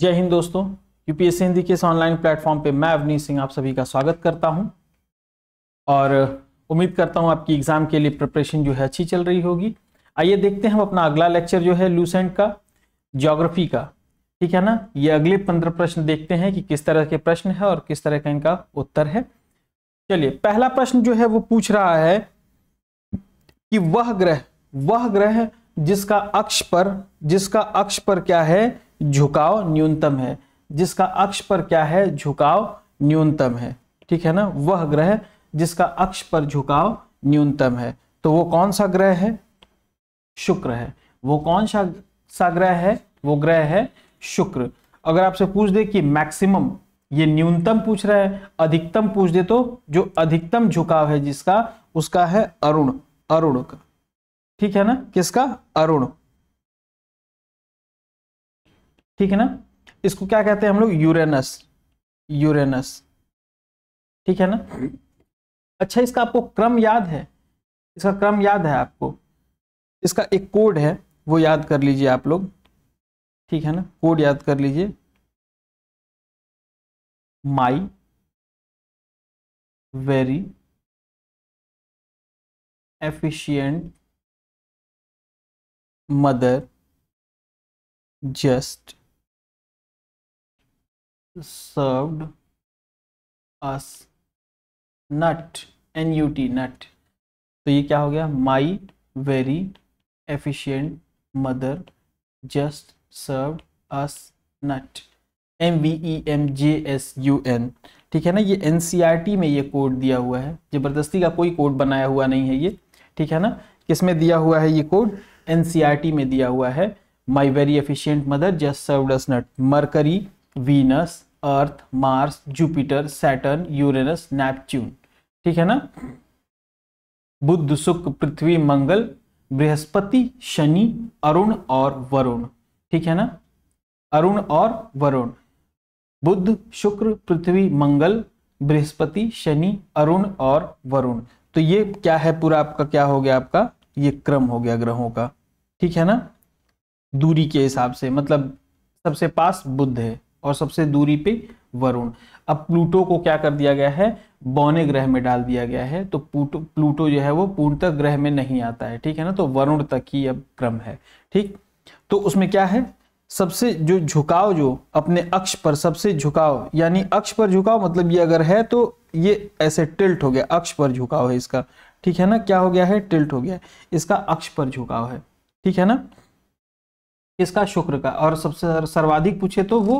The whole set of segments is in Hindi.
जय हिंद दोस्तों यूपीएससी हिंदी के ऑनलाइन प्लेटफॉर्म पे मैं अवनीत सिंह आप सभी का स्वागत करता हूं और उम्मीद करता हूं आपकी एग्ज़ाम के लिए प्रिपरेशन जो है अच्छी चल रही होगी आइए देखते हैं हम अपना अगला लेक्चर जो है लूसेंट का जोग्राफी का ठीक है ना ये अगले पंद्रह प्रश्न देखते हैं कि किस तरह के प्रश्न है और किस तरह का इनका उत्तर है चलिए पहला प्रश्न जो है वो पूछ रहा है कि वह ग्रह वह ग्रह जिसका अक्ष पर जिसका अक्ष पर क्या है झुकाव न्यूनतम है जिसका अक्ष पर क्या है झुकाव न्यूनतम है ठीक है ना वह ग्रह जिसका अक्ष पर झुकाव न्यूनतम है तो वो कौन सा ग्रह है शुक्र है वो कौन सा सा ग्रह है वो ग्रह है शुक्र अगर आपसे पूछ दे कि मैक्सिमम ये न्यूनतम पूछ रहा है अधिकतम पूछ दे तो जो अधिकतम झुकाव है जिसका उसका है अरुण अरुण का ठीक है ना किसका अरुण ठीक है ना इसको क्या कहते हैं हम लोग यूरेनस यूरेनस ठीक है ना अच्छा इसका आपको क्रम याद है इसका क्रम याद है आपको इसका एक कोड है वो याद कर लीजिए आप लोग ठीक है ना कोड याद कर लीजिए my very efficient mother just served us nut N U T nut तो ये क्या हो गया my very efficient mother just serve us nut M V E M J S U N ठीक है ना ये एन सी आर टी में ये कोड दिया हुआ है ज़बरदस्ती का कोई कोड बनाया हुआ नहीं है ये ठीक है ना किसमें दिया हुआ है ये code N C R T में दिया हुआ है my very efficient mother just serve us nut Mercury Venus Earth Mars Jupiter Saturn Uranus Neptune ठीक है ना बुद्ध शुक्र पृथ्वी मंगल बृहस्पति शनि अरुण और वरुण ठीक है ना अरुण और वरुण बुद्ध शुक्र पृथ्वी मंगल बृहस्पति शनि अरुण और वरुण तो ये क्या है पूरा आपका क्या हो गया आपका ये क्रम हो गया ग्रहों का ठीक है ना दूरी के हिसाब से मतलब सबसे पास बुद्ध है और सबसे दूरी पे वरुण अब प्लूटो को क्या कर दिया गया है बौने ग्रह में डाल दिया गया है तो प्लूटो प्लूटो जो है वो पूर्णतः ग्रह में नहीं आता है ठीक है ना तो वरुण तक ही अब क्रम है ठीक तो उसमें क्या है सबसे जो झुकाव जो अपने अक्ष पर सबसे झुकाव यानी अक्ष पर झुकाव मतलब ये अगर है तो ये ऐसे टिल्ट हो गया अक्ष पर झुकाव है इसका ठीक है ना क्या हो गया है टिल्ट हो गया इसका अक्ष पर झुकाव है ठीक है ना इसका शुक्र का और सबसे सर्वाधिक पूछे तो वो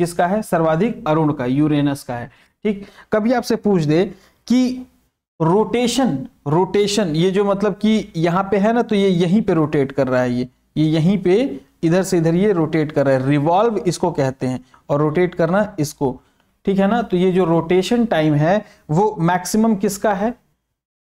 किसका है सर्वाधिक अरुण का यूरेनस का है ठीक कभी आपसे पूछ दे कि रोटेशन रोटेशन ये जो मतलब कि यहां पे है ना तो ये यहीं पे रोटेट कर रहा है ये ये यहीं पे इधर से इधर ये रोटेट कर रहा है रिवॉल्व इसको कहते हैं और रोटेट करना इसको ठीक है ना तो ये जो रोटेशन टाइम है वो मैक्सिमम किसका है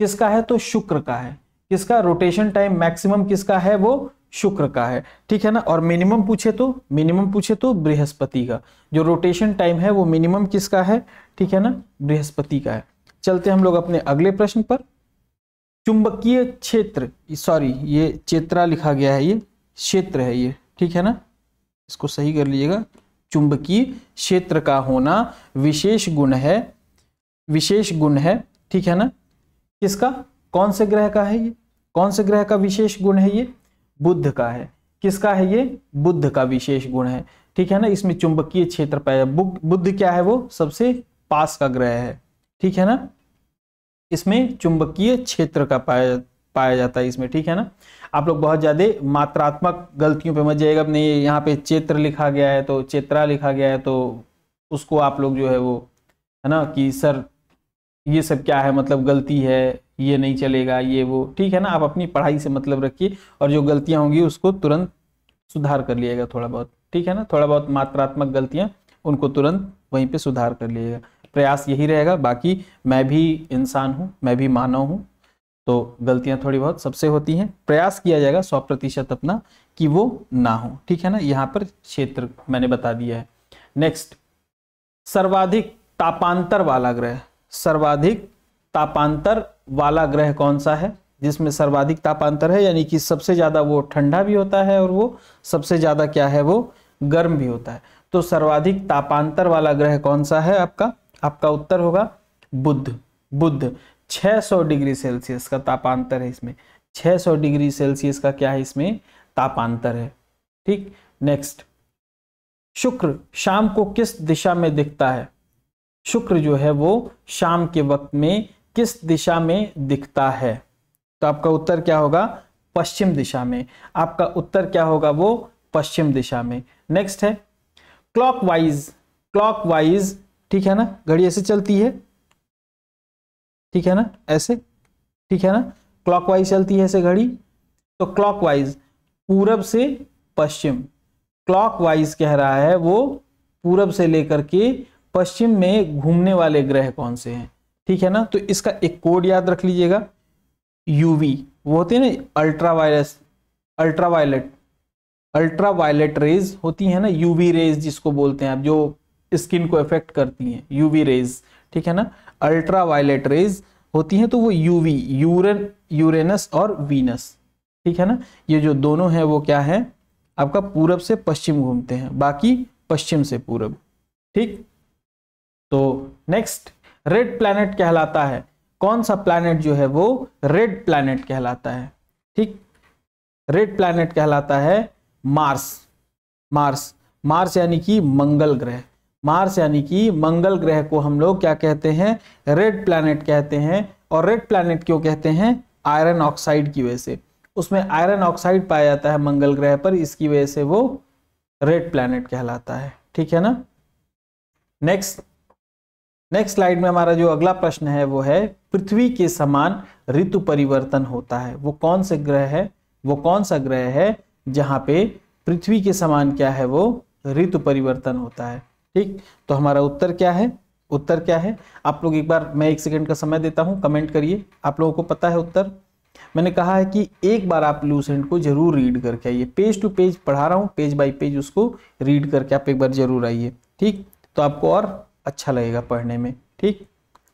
किसका है तो शुक्र का है किसका रोटेशन टाइम मैक्सिमम किसका है वो शुक्र का है ठीक है ना और मिनिमम पूछे तो मिनिमम पूछे तो बृहस्पति का जो रोटेशन टाइम है वो मिनिमम किसका है ठीक है ना बृहस्पति का है चलते हम लोग अपने अगले प्रश्न पर चुंबकीय क्षेत्र सॉरी ये चेत्रा लिखा गया है ये क्षेत्र है ये ठीक है ना इसको सही कर लीजिएगा चुंबकीय क्षेत्र का होना विशेष गुण है विशेष गुण है ठीक है ना किसका कौन से ग्रह का है ये कौन से ग्रह का विशेष गुण है ये बुद्ध का है किसका है ये बुद्ध का विशेष गुण है ठीक है ना इसमें चुंबकीय क्षेत्र पाया बुद्ध क्या है वो सबसे पास का ग्रह है ठीक है ना इसमें चुंबकीय क्षेत्र का पाया पाया जाता है इसमें ठीक है ना आप लोग बहुत ज़्यादा मात्रात्मक गलतियों पे मत जाइएगा अपने यहाँ पे चेत्र लिखा गया है तो चेत्रा लिखा गया है तो उसको आप लोग जो है वो है ना कि सर ये सब क्या है मतलब गलती है ये नहीं चलेगा ये वो ठीक है ना आप अपनी पढ़ाई से मतलब रखिए और जो गलतियाँ होंगी उसको तुरंत सुधार कर लिएगा थोड़ा बहुत ठीक है ना थोड़ा बहुत मात्रात्मक गलतियाँ उनको तुरंत वहीं पर सुधार कर लिएगा प्रयास यही रहेगा बाकी मैं भी इंसान हूँ मैं भी मानव हूँ तो गलतियाँ थोड़ी बहुत सबसे होती हैं प्रयास किया जाएगा सौ प्रतिशत अपना कि वो ना हो ठीक है ना यहाँ पर क्षेत्र मैंने बता दिया है नेक्स्ट सर्वाधिक तापांतर वाला ग्रह सर्वाधिक तापांतर वाला ग्रह कौन सा है जिसमें सर्वाधिक तापांतर है यानी कि सबसे ज़्यादा वो ठंडा भी होता है और वो सबसे ज़्यादा क्या है वो गर्म भी होता है तो सर्वाधिक तापांतर वाला ग्रह कौन सा है आपका आपका उत्तर होगा बुद्ध बुद्ध 600 डिग्री सेल्सियस का तापांतर है इसमें 600 डिग्री सेल्सियस का क्या है इसमें तापांतर है ठीक नेक्स्ट शुक्र शाम को किस दिशा में दिखता है शुक्र जो है वो शाम के वक्त में किस दिशा में दिखता है तो आपका उत्तर क्या होगा पश्चिम दिशा में आपका उत्तर क्या होगा वो पश्चिम दिशा में नेक्स्ट है क्लॉकवाइज क्लॉकवाइज ठीक है ना घड़ी ऐसे चलती है ठीक है ना ऐसे ठीक है ना क्लॉकवाइज चलती है ऐसे घड़ी तो क्लॉकवाइज पूरब से पश्चिम क्लॉकवाइज कह रहा है वो पूरब से लेकर के पश्चिम में घूमने वाले ग्रह कौन से हैं ठीक है ना तो इसका एक कोड याद रख लीजिएगा यूवी वो होती है ना ultra virus ultra violet ultra violet rays होती है ना यूवी रेज जिसको बोलते हैं आप जो स्किन को इफेक्ट करती हैं यूवी रेज ठीक है ना अल्ट्रा वायलेट रेज होती हैं तो वो यूवी यूरन यूरेनस और वीनस ठीक है ना ये जो दोनों है वो क्या है आपका पूरब से पश्चिम घूमते हैं बाकी पश्चिम से पूरब ठीक तो नेक्स्ट रेड प्लैनेट कहलाता है कौन सा प्लैनेट जो है वो रेड प्लैनेट कहलाता है ठीक रेड प्लैनेट कहलाता है मार्स मार्स मार्स यानी कि मंगल ग्रह मार्स यानी कि मंगल ग्रह को हम लोग क्या कहते हैं रेड प्लैनेट कहते हैं और रेड प्लैनेट क्यों कहते हैं आयरन ऑक्साइड की वजह से उसमें आयरन ऑक्साइड पाया जाता है मंगल ग्रह पर इसकी वजह से वो रेड प्लैनेट कहलाता है ठीक है ना नेक्स्ट नेक्स्ट स्लाइड में हमारा जो अगला प्रश्न है वो है पृथ्वी के समान ऋतु परिवर्तन होता है वो कौन से ग्रह है वो कौन सा ग्रह है जहाँ पे पृथ्वी के समान क्या है वो ऋतु परिवर्तन होता है ठीक तो हमारा उत्तर क्या है उत्तर क्या है आप लोग एक बार मैं एक सेकंड का समय देता हूँ कमेंट करिए आप लोगों को पता है उत्तर मैंने कहा है कि एक बार आप लूसेंट को जरूर रीड करके आइए पेज टू पेज पढ़ा रहा हूँ पेज बाई पेज उसको रीड करके आप एक बार जरूर आइए ठीक तो आपको और अच्छा लगेगा पढ़ने में ठीक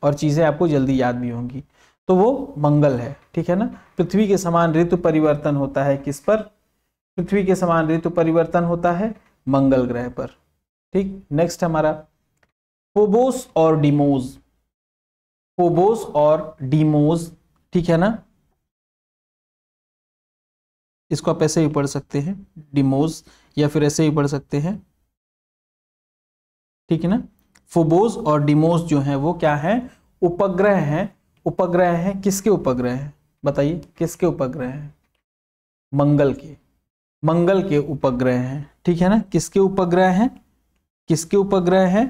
और चीज़ें आपको जल्दी याद भी होंगी तो वो मंगल है ठीक है ना पृथ्वी के समान ऋतु परिवर्तन होता है किस पर पृथ्वी के समान ऋतु परिवर्तन होता है मंगल ग्रह पर ठीक नेक्स्ट हमारा फोबोस और डिमोज फोबोस और डिमोज ठीक है ना इसको आप ऐसे ही पढ़ सकते हैं डिमोज या फिर ऐसे ही पढ़ सकते हैं ठीक है ना फोबोज और डिमोज जो हैं वो क्या है उपग्रह हैं उपग्रह हैं किसके उपग्रह हैं बताइए किसके उपग्रह हैं मंगल के मंगल के उपग्रह हैं ठीक है ना किसके उपग्रह हैं किसके उपग्रह हैं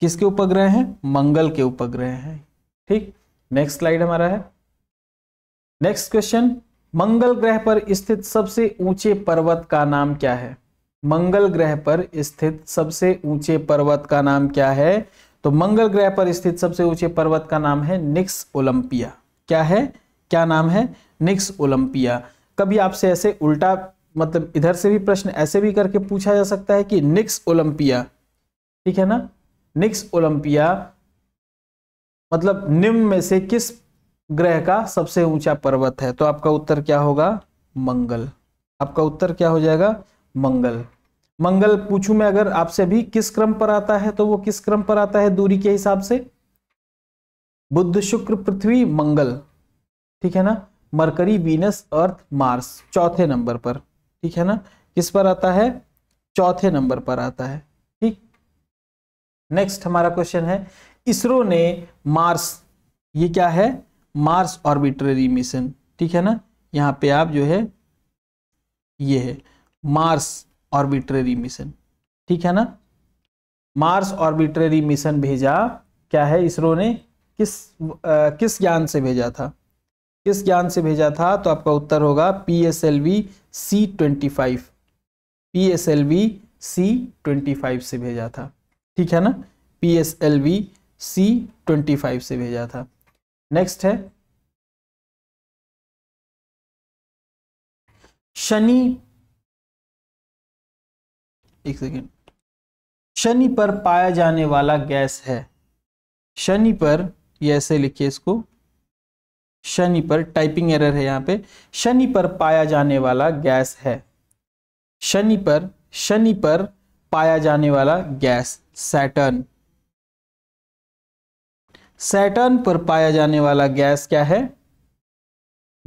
किसके उपग्रह हैं मंगल के उपग्रह हैं ठीक नेक्स्ट स्लाइड हमारा है नेक्स्ट क्वेश्चन मंगल ग्रह पर स्थित सबसे ऊंचे पर्वत का नाम क्या है मंगल ग्रह पर स्थित सबसे ऊंचे पर्वत का नाम क्या है तो मंगल ग्रह पर स्थित सबसे ऊंचे पर्वत का नाम है निक्स ओलंपिया क्या है क्या नाम है निक्स ओलंपिया कभी आपसे ऐसे उल्टा मतलब इधर से भी प्रश्न ऐसे भी करके पूछा जा सकता है कि निक्स ओलंपिया ठीक है ना निक्स ओलंपिया मतलब निम्न में से किस ग्रह का सबसे ऊंचा पर्वत है तो आपका उत्तर क्या होगा मंगल आपका उत्तर क्या हो जाएगा मंगल मंगल पूछू मैं अगर आपसे भी किस क्रम पर आता है तो वो किस क्रम पर आता है दूरी के हिसाब से बुद्ध शुक्र पृथ्वी मंगल ठीक है ना मरकरी वीनस अर्थ मार्स चौथे नंबर पर ठीक है ना किस पर आता है चौथे नंबर पर आता है ठीक नेक्स्ट हमारा क्वेश्चन है इसरो ने मार्स ये क्या है मार्स ऑर्बिटरी मिशन ठीक है ना यहाँ पे आप जो है ये है मार्स ऑर्बिट्रेरी मिशन ठीक है ना मार्स ऑर्बिटरी मिशन भेजा क्या है इसरो ने किस आ, किस ज्ञान से भेजा था किस ज्ञान से भेजा था तो आपका उत्तर होगा P S L V C twenty five P S L V C twenty five से भेजा था ठीक है ना P S L V C twenty five से भेजा था नेक्स्ट है शनि एक सेकेंड शनि पर पाया जाने वाला गैस है शनि पर ये ऐसे लिखिए इसको शनि पर टाइपिंग एरर है यहां पे शनि पर पाया जाने वाला गैस है शनि पर शनि पर पाया जाने वाला गैस सैटर्न सैटर्न पर पाया जाने वाला गैस क्या है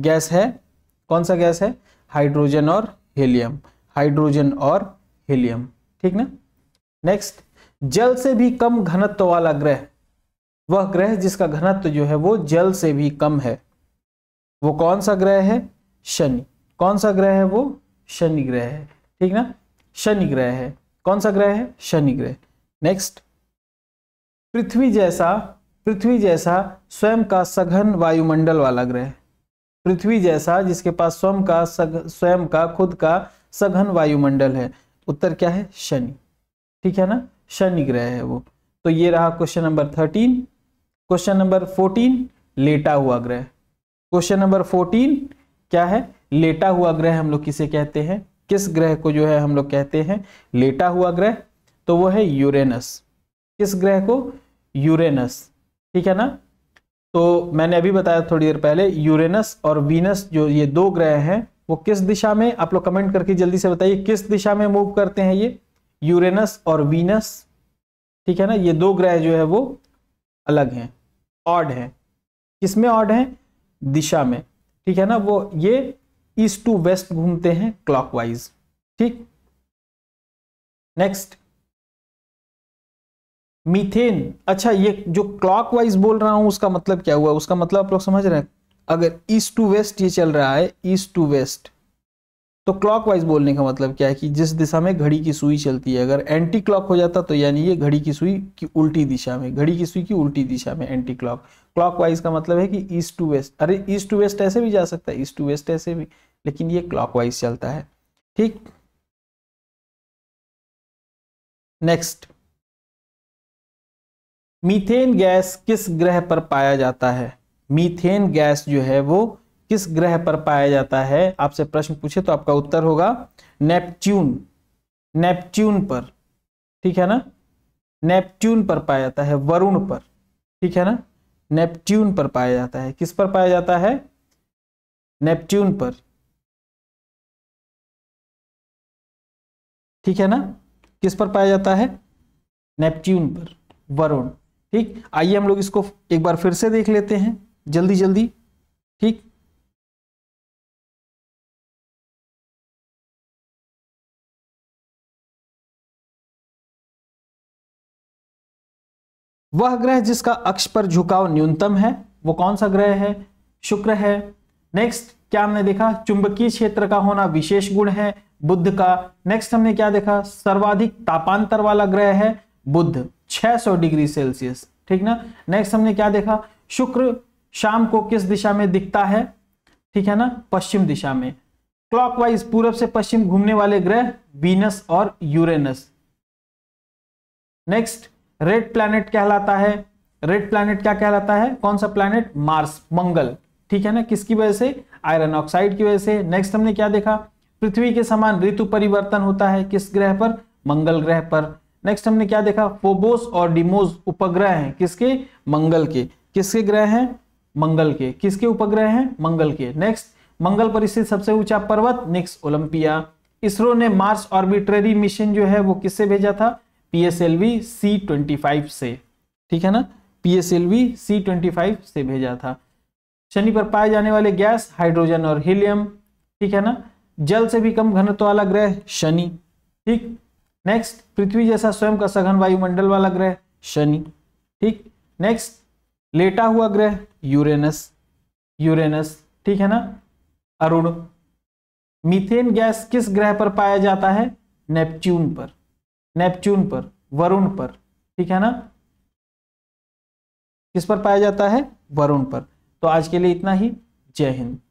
गैस है कौन सा गैस है हाइड्रोजन और हीलियम हाइड्रोजन और हीलियम ठीक ना नेक्स्ट जल से भी कम घनत्व वाला ग्रह वह ग्रह जिसका घनत्व जो है वो जल से भी कम है वो कौन सा ग्रह है शनि कौन सा ग्रह है वो शनि ग्रह है ठीक ना शनि ग्रह है कौन सा ग्रह है शनि ग्रह नेक्स्ट पृथ्वी जैसा पृथ्वी जैसा स्वयं का सघन वायुमंडल वाला ग्रह पृथ्वी जैसा जिसके पास स्वयं का स्वयं का खुद का सघन वायुमंडल है उत्तर क्या है शनि ठीक है ना शनि ग्रह है वो तो ये रहा question number thirteen question number fourteen लेटा हुआ ग्रह क्वेश्चन नंबर फोर्टीन क्या है लेटा हुआ ग्रह हम लोग किसे कहते हैं किस ग्रह को जो है हम लोग कहते हैं लेटा हुआ ग्रह तो वो है यूरेनस किस ग्रह को यूरेनस ठीक है ना तो मैंने अभी बताया थोड़ी देर पहले यूरेनस और वीनस जो ये दो ग्रह हैं वो किस दिशा में आप लोग कमेंट करके जल्दी से बताइए किस दिशा में मूव करते हैं ये यूरेनस और वीनस ठीक है ना ये दो ग्रह जो है वो अलग हैं ऑड हैं किसमें ऑड हैं दिशा में ठीक है ना वो ये ईस्ट टू वेस्ट घूमते हैं क्लॉकवाइज ठीक नेक्स्ट मीथेन अच्छा ये जो क्लॉकवाइज बोल रहा हूं उसका मतलब क्या हुआ उसका मतलब आप लोग समझ रहे हैं अगर ईस्ट टू वेस्ट ये चल रहा है ईस्ट टू वेस्ट तो क्लॉकवाइज बोलने का मतलब क्या है कि जिस दिशा में घड़ी की सुई चलती है अगर एंटी क्लॉक हो जाता तो यानी ये घड़ी की सुई की उल्टी दिशा में घड़ी की सुई की उल्टी दिशा में एंटी क्लॉक क्लॉकवाइज का मतलब है कि ईस्ट टू वेस्ट अरे ईस्ट टू वेस्ट ऐसे भी जा सकता है ईस्ट टू वेस्ट ऐसे भी लेकिन ये क्लॉकवाइज चलता है ठीक नेक्स्ट मीथेन गैस किस ग्रह पर पाया जाता है मीथेन गैस जो है वो किस ग्रह पर पाया जाता है आपसे प्रश्न पूछे तो आपका उत्तर होगा नेपच्यून नेपच्यून पर ठीक है ना नेपच्यून पर पाया जाता है वरुण पर ठीक है ना नेपच्यून पर पाया जाता है किस पर पाया जाता है नेपच्यून पर ठीक है ना किस पर पाया जाता है नेपच्यून पर वरुण ठीक आइए हम लोग इसको एक बार फिर से देख लेते हैं जल्दी जल्दी ठीक वह ग्रह जिसका अक्ष पर झुकाव न्यूनतम है वो कौन सा ग्रह है शुक्र है नेक्स्ट क्या हमने देखा चुंबकीय क्षेत्र का होना विशेष गुण है बुद्ध का नेक्स्ट हमने क्या देखा सर्वाधिक तापांतर वाला ग्रह है बुद्ध 600 डिग्री सेल्सियस ठीक ना नेक्स्ट हमने क्या देखा शुक्र शाम को किस दिशा में दिखता है ठीक है ना पश्चिम दिशा में क्लॉकवाइज पूर्व से पश्चिम घूमने वाले ग्रह वीनस और यूरेनस नेक्स्ट रेड प्लैनेट कहलाता है रेड प्लैनेट क्या कहलाता है कौन सा प्लैनेट मार्स मंगल ठीक है ना किसकी वजह से आयरन ऑक्साइड की वजह से नेक्स्ट हमने क्या देखा पृथ्वी के समान ऋतु परिवर्तन होता है किस ग्रह पर मंगल ग्रह पर नेक्स्ट हमने क्या देखा फोबोस और डिमोस उपग्रह हैं किसके मंगल के किसके ग्रह हैं मंगल के किसके उपग्रह हैं मंगल के नेक्स्ट मंगल पर स्थित सबसे ऊंचा पर्वत निक्स ओलंपिया इसरो ने मार्स ऑर्बिटरी मिशन जो है वो किससे भेजा था पीएसएलवी सी ट्वेंटी फाइव से ठीक है ना पीएसएलवी सी ट्वेंटी फाइव से भेजा था शनि पर पाए जाने वाले गैस हाइड्रोजन और हीलियम ठीक है ना जल से भी कम घनत्व वाला ग्रह शनि ठीक नेक्स्ट पृथ्वी जैसा स्वयं का सघन वायुमंडल वाला ग्रह शनि ठीक नेक्स्ट लेटा हुआ ग्रह यूरेनस यूरेनस ठीक है ना अरुण मीथेन गैस किस ग्रह पर पाया जाता है नेपच्यून पर नेपच्यून पर वरुण पर ठीक है ना किस पर पाया जाता है वरुण पर तो आज के लिए इतना ही जय हिंद